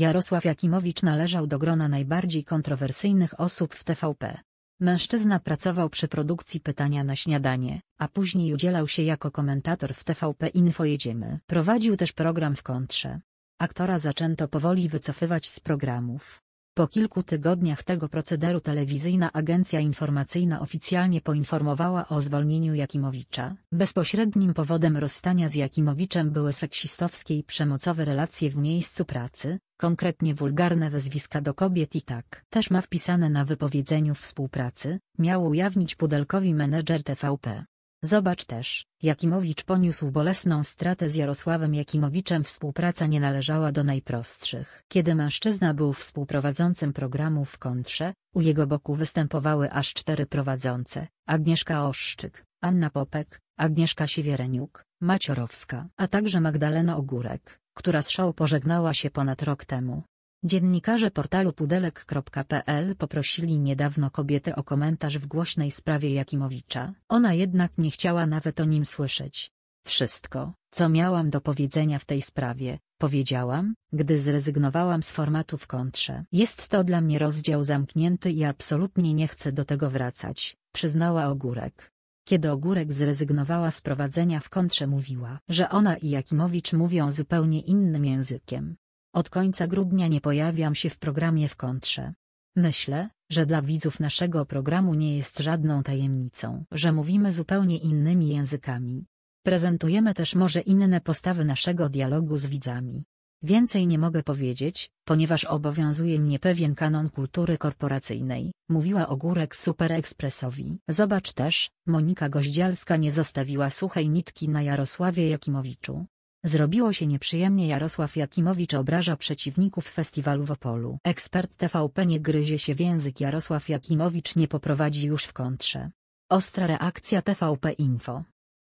Jarosław Jakimowicz należał do grona najbardziej kontrowersyjnych osób w TVP. Mężczyzna pracował przy produkcji Pytania na śniadanie, a później udzielał się jako komentator w TVP Info Jedziemy. Prowadził też program w kontrze. Aktora zaczęto powoli wycofywać z programów. Po kilku tygodniach tego procederu telewizyjna agencja informacyjna oficjalnie poinformowała o zwolnieniu Jakimowicza. Bezpośrednim powodem rozstania z Jakimowiczem były seksistowskie i przemocowe relacje w miejscu pracy, konkretnie wulgarne wezwiska do kobiet i tak. Też ma wpisane na wypowiedzeniu współpracy, miał ujawnić Pudelkowi menedżer TVP. Zobacz też, Jakimowicz poniósł bolesną stratę z Jarosławem Jakimowiczem współpraca nie należała do najprostszych. Kiedy mężczyzna był współprowadzącym programu w kontrze, u jego boku występowały aż cztery prowadzące, Agnieszka Oszczyk, Anna Popek, Agnieszka Siewiereniuk, Maciorowska, a także Magdalena Ogórek, która z szału pożegnała się ponad rok temu. Dziennikarze portalu pudelek.pl poprosili niedawno kobietę o komentarz w głośnej sprawie Jakimowicza. Ona jednak nie chciała nawet o nim słyszeć. Wszystko, co miałam do powiedzenia w tej sprawie, powiedziałam, gdy zrezygnowałam z formatu w kontrze. Jest to dla mnie rozdział zamknięty i absolutnie nie chcę do tego wracać, przyznała Ogórek. Kiedy Ogórek zrezygnowała z prowadzenia w kontrze mówiła, że ona i Jakimowicz mówią zupełnie innym językiem. Od końca grudnia nie pojawiam się w programie w kontrze. Myślę, że dla widzów naszego programu nie jest żadną tajemnicą, że mówimy zupełnie innymi językami. Prezentujemy też może inne postawy naszego dialogu z widzami. Więcej nie mogę powiedzieć, ponieważ obowiązuje mnie pewien kanon kultury korporacyjnej, mówiła Ogórek Superekspressowi. Zobacz też, Monika Goździelska nie zostawiła suchej nitki na Jarosławie Jakimowiczu. Zrobiło się nieprzyjemnie Jarosław Jakimowicz obraża przeciwników festiwalu w Opolu. Ekspert TVP nie gryzie się w język Jarosław Jakimowicz nie poprowadzi już w kontrze. Ostra reakcja TVP Info.